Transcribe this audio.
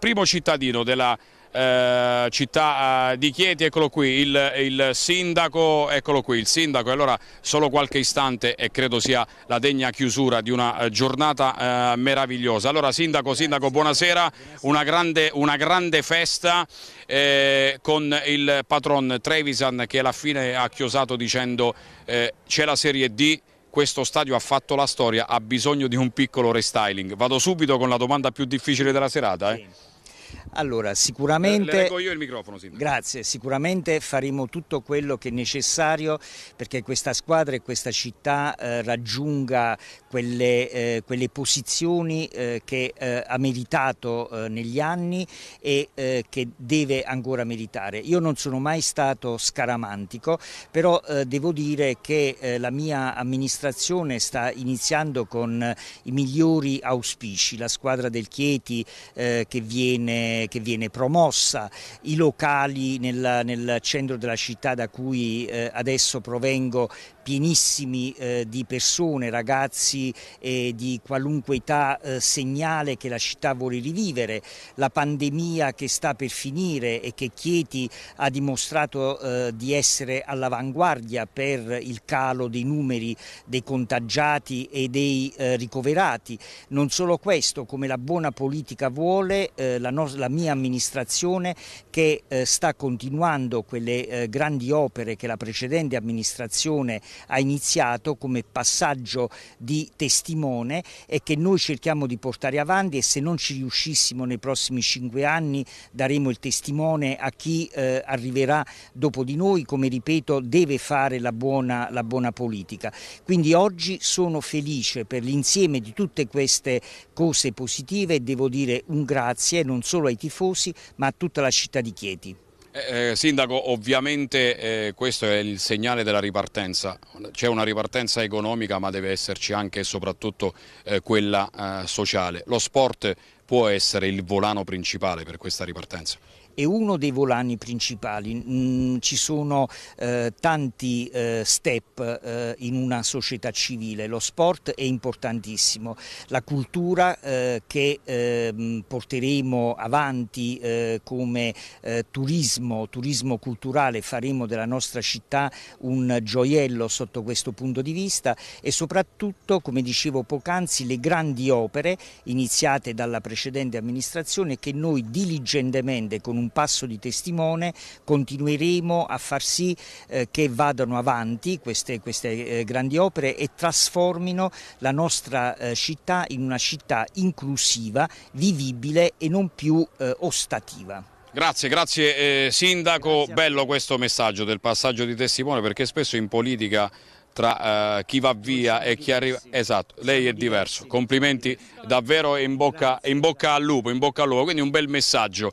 primo cittadino della eh, città eh, di Chieti, eccolo qui, il, il, sindaco, eccolo qui, il sindaco, allora solo qualche istante e credo sia la degna chiusura di una eh, giornata eh, meravigliosa. Allora sindaco, sindaco, buonasera, una grande, una grande festa eh, con il patron Trevisan che alla fine ha chiosato dicendo c'è la Serie D, questo stadio ha fatto la storia, ha bisogno di un piccolo restyling. Vado subito con la domanda più difficile della serata. Sì. Allora, sicuramente... Grazie, sicuramente faremo tutto quello che è necessario perché questa squadra e questa città eh, raggiunga quelle, eh, quelle posizioni eh, che eh, ha meritato eh, negli anni e eh, che deve ancora meritare. Io non sono mai stato scaramantico, però devo dire che la mia amministrazione sta iniziando con i migliori auspici. La squadra del Chieti che viene che viene promossa, i locali nel, nel, centro della città da cui eh, adesso provengo pienissimi eh, di persone, ragazzi eh, di qualunque età eh, segnale che la città vuole rivivere, la pandemia che sta per finire e che Chieti ha dimostrato eh, di essere all'avanguardia per il calo dei numeri dei contagiati e dei eh, ricoverati. Non solo questo, come la buona politica vuole, la, la mia amministrazione che eh, sta continuando quelle eh, grandi opere che la precedente amministrazione ha iniziato come passaggio di testimone e che noi cerchiamo di portare avanti e se non ci riuscissimo nei prossimi cinque anni daremo il testimone a chi eh, arriverà dopo di noi, come ripeto deve fare la buona, la buona politica. Quindi oggi sono felice per l'insieme di tutte queste cose positive e devo dire un grazie non solo ai tifosi ma a tutta la città di Chieti. Eh, eh, sindaco, ovviamente eh, questo è il segnale della ripartenza, c'è una ripartenza economica ma deve esserci anche e soprattutto eh, quella eh, sociale. Lo sport può essere il volano principale per questa ripartenza? è uno dei volani principali. Mm, ci sono eh, tanti eh, step eh, in una società civile, lo sport è importantissimo, la cultura eh, che ehm, porteremo avanti eh, come eh, turismo, turismo culturale, faremo della nostra città un gioiello sotto questo punto di vista e soprattutto, come dicevo poc'anzi, le grandi opere iniziate dalla precedente precedente amministrazione che noi diligentemente con un passo di testimone continueremo a far sì eh, che vadano avanti queste, queste eh, grandi opere e trasformino la nostra eh, città in una città inclusiva, vivibile e non più ostativa. Grazie, grazie eh, Sindaco. Grazie. Bello questo messaggio del passaggio di testimone perché spesso in politica tra eh, chi va via e chi arriva. Esatto, lei è diverso. Complimenti davvero in bocca, in bocca al lupo, in bocca al lupo. Quindi un bel messaggio